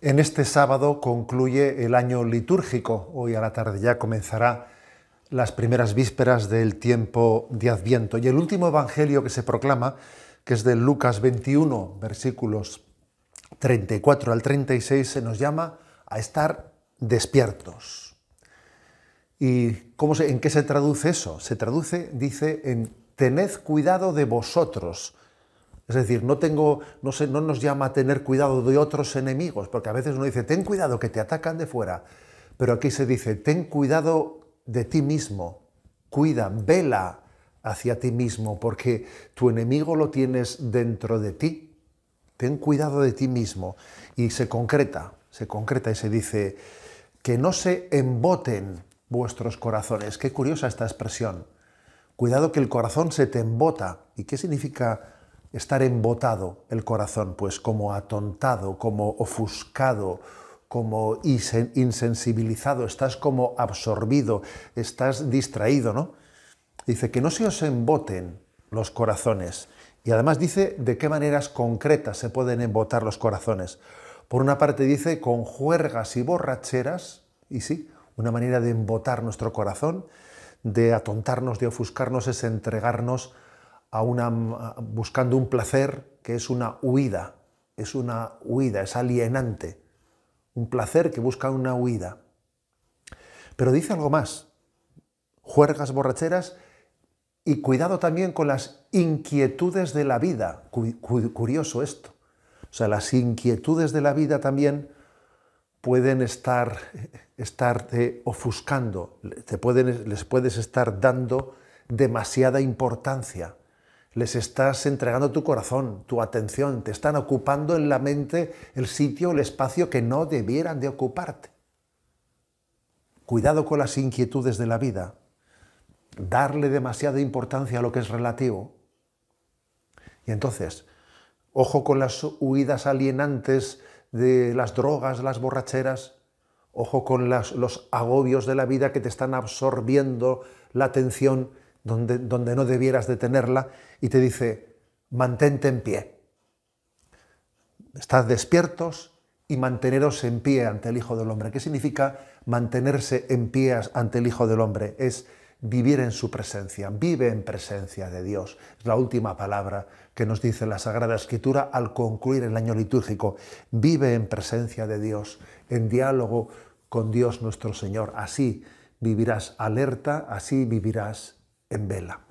En este sábado concluye el año litúrgico. Hoy a la tarde ya comenzará las primeras vísperas del tiempo de Adviento. Y el último evangelio que se proclama, que es de Lucas 21, versículos 34 al 36, se nos llama a estar despiertos. ¿Y cómo se, en qué se traduce eso? Se traduce, dice, en tened cuidado de vosotros es decir, no, nos llama a tener cuidado de otros enemigos, porque a veces uno dice, ten cuidado que te atacan de fuera, pero aquí se dice, ten cuidado de ti mismo, cuida, vela hacia ti mismo, porque tu enemigo lo tienes dentro de ti. Ten cuidado de ti mismo. Y se concreta, se concreta y se dice, que no se emboten vuestros corazones. Qué curiosa esta expresión. Cuidado que el corazón se te embota. ¿Y qué significa estar embotado el corazón, pues como atontado, como ofuscado, como insensibilizado, estás como absorbido, estás distraído, ¿no? Dice que no se os emboten los corazones. Y además dice de qué maneras concretas se pueden embotar los corazones. Por una parte dice con juergas y borracheras, y sí, una manera de embotar nuestro corazón, de atontarnos, de ofuscarnos, es entregarnos a una, buscando un placer que es una huida, es una huida, es alienante, un placer que busca una huida. Pero dice algo más, juergas borracheras y cuidado también con las inquietudes de la vida, curioso esto. O sea, las inquietudes de la vida también pueden estar, eh, ofuscando, les puedes estar dando demasiada importancia les estás entregando tu corazón, tu atención, te están ocupando en la mente el sitio, el espacio que no debieran de ocuparte. Cuidado con las inquietudes de la vida, darle demasiada importancia a lo que es relativo. Y entonces, ojo con las huidas alienantes de las drogas, las borracheras, ojo con los agobios de la vida que te están absorbiendo la atención donde, no debieras detenerla, y te dice, mantente en pie. Estad despiertos y manteneros en pie ante el Hijo del Hombre. ¿Qué significa mantenerse en pie ante el Hijo del Hombre? Es vivir en su presencia, vive en presencia de Dios. Es la última palabra que nos dice la Sagrada Escritura al concluir el año litúrgico. Vive en presencia de Dios, en diálogo con Dios nuestro Señor. Así vivirás alerta, así vivirás è bella.